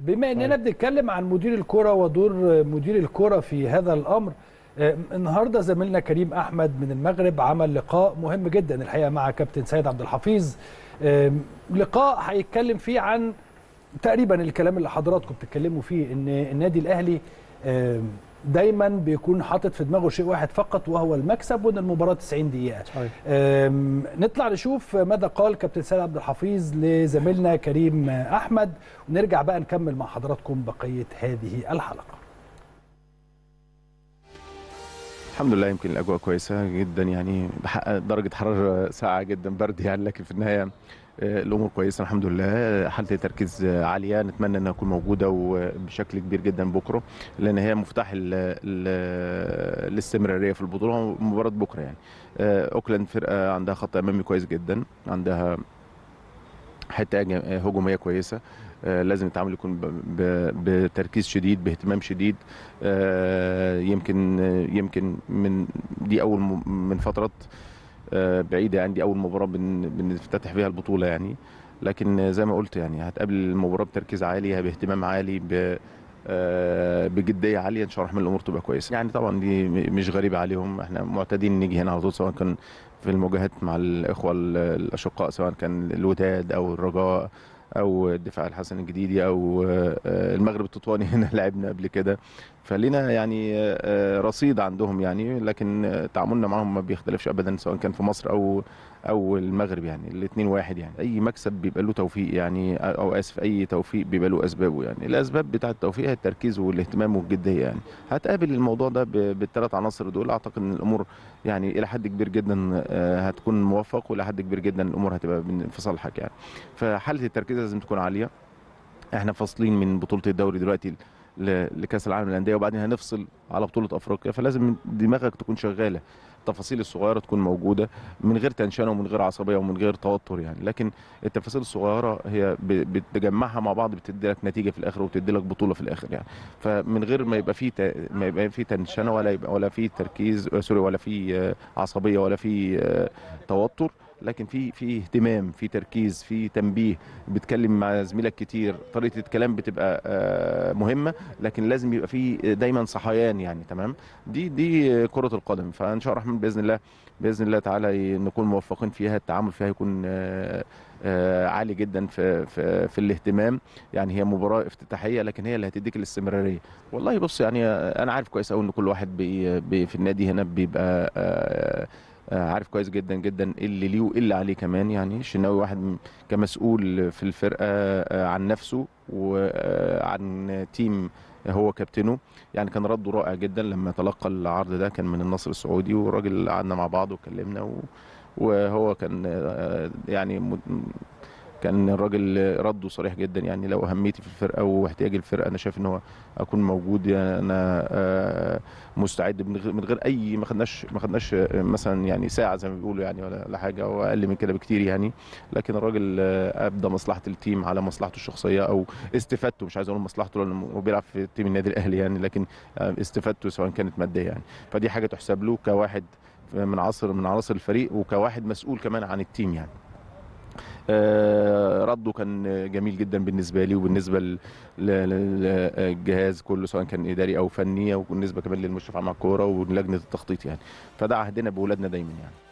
بما اننا طيب. بنتكلم عن مدير الكره ودور مدير الكره في هذا الامر آه، النهارده زميلنا كريم احمد من المغرب عمل لقاء مهم جدا الحقيقه مع كابتن سيد عبد الحفيظ لقاء هيتكلم فيه عن تقريبا الكلام اللي حضراتكم بتتكلموا فيه ان النادي الاهلي دايما بيكون حاطط في دماغه شيء واحد فقط وهو المكسب وان المباراه 90 دقيقه صحيح. نطلع نشوف ماذا قال كابتن سيد عبد الحفيظ لزميلنا كريم احمد ونرجع بقى نكمل مع حضراتكم بقيه هذه الحلقه الحمد لله يمكن الاجواء كويسه جدا يعني بحقق درجه حراره ساقعه جدا برد يعني لكن في النهايه آه، الامور كويسه الحمد لله حاله التركيز عاليه نتمنى انها تكون موجوده وبشكل كبير جدا بكره لان هي مفتاح الاستمراريه في البطوله ومباراه بكره يعني آه، اوكلاند فرقه عندها خط امامي كويس جدا عندها حته هجوميه كويسه آه، لازم التعامل يكون بتركيز شديد باهتمام شديد آه، يمكن يمكن من دي اول من فترات آه، بعيده عندي يعني، اول مباراه بنفتتح فيها البطوله يعني لكن زي ما قلت يعني هتقابل المباراه بتركيز عالي باهتمام عالي ب بجديه عاليه ان شاء الله الرحمن الامور تبقى كويسه يعني طبعا دي مش غريبه عليهم احنا معتادين نيجي هنا على طول سواء كان في المواجهات مع الاخوه الاشقاء سواء كان الوداد او الرجاء او الدفاع الحسن الجديدي او آه، المغرب التطواني هنا لعبنا قبل كده فلنا يعني آه، رصيد عندهم يعني لكن تعاملنا معهم ما بيختلفش ابدا سواء كان في مصر او او المغرب يعني الاثنين واحد يعني اي مكسب بيبقى له توفيق يعني او اسف اي توفيق بيبقى له اسبابه يعني الاسباب بتاعه التوفيق هي التركيز والاهتمام والجديه يعني هتقابل الموضوع ده بالثلاث عناصر دول اعتقد ان الامور يعني الى حد كبير جدا آه، هتكون موفق والى حد كبير جدا الامور هتبقى في صالحك يعني فحاله التركيز الجوده لازم تكون عاليه احنا فاصلين من بطوله الدوري دلوقتي لكاس العالم للانديه وبعدين هنفصل على بطوله افريقيا فلازم دماغك تكون شغاله التفاصيل الصغيره تكون موجوده من غير تنشنه ومن غير عصبيه ومن غير توتر يعني لكن التفاصيل الصغيره هي بتجمعها مع بعض بتدي لك نتيجه في الاخر وتدي لك بطوله في الاخر يعني فمن غير ما يبقى في ما يبقى في تنشنه ولا يبقى ولا في تركيز آه، سوري ولا في آه، عصبيه ولا في آه، توتر لكن في في اهتمام في تركيز في تنبيه بتكلم مع زميلك كتير طريقه الكلام بتبقى آه، مهمه لكن لازم يبقى في دايما صحيان يعني تمام دي دي كره القدم فان شاء الله الرحمن باذن الله باذن الله تعالى نكون موفقين فيها التعامل فيها يكون آه، آه، عالي جدا في في في الاهتمام يعني هي مباراه افتتاحيه لكن هي اللي هتديك الاستمراريه والله بص يعني انا عارف كويس قوي ان كل واحد بي بي في النادي هنا بيبقى آه، عارف كويس جدا جدا اللي ليه وايه اللي عليه كمان يعني الشناوي واحد كمسؤول في الفرقه آه، عن نفسه وعن آه، تيم هو كابتنه يعني كان رده رائع جدا لما تلقى العرض ده كان من النصر السعودي والراجل قعدنا مع بعض واتكلمنا وهو كان يعني كان الراجل رده صريح جدا يعني لو اهميتي في الفرقه واحتياج الفرقه انا شايف ان هو اكون موجود يعني انا آه، مستعد من غير اي ما خدناش ما خدناش آه، مثلا يعني ساعه زي ما بيقولوا يعني ولا حاجه او اقل من كده بكتير يعني لكن الراجل آه، ابدى مصلحه التيم على مصلحته الشخصيه او استفادته مش عايز اقول مصلحته لانه هو بيلعب في تيم النادي الاهلي يعني لكن استفادته سواء كانت ماديه يعني فدي حاجه تحسب له كواحد من عصر من عناصر الفريق وكواحد مسؤول كمان عن التيم يعني آه، رده كان جميل جدا بالنسبه لي وبالنسبه للجهاز كله سواء كان اداري او فني وبالنسبه كمان للمشرف على الكوره ولجنه التخطيط يعني فده عهدنا باولادنا دايما يعني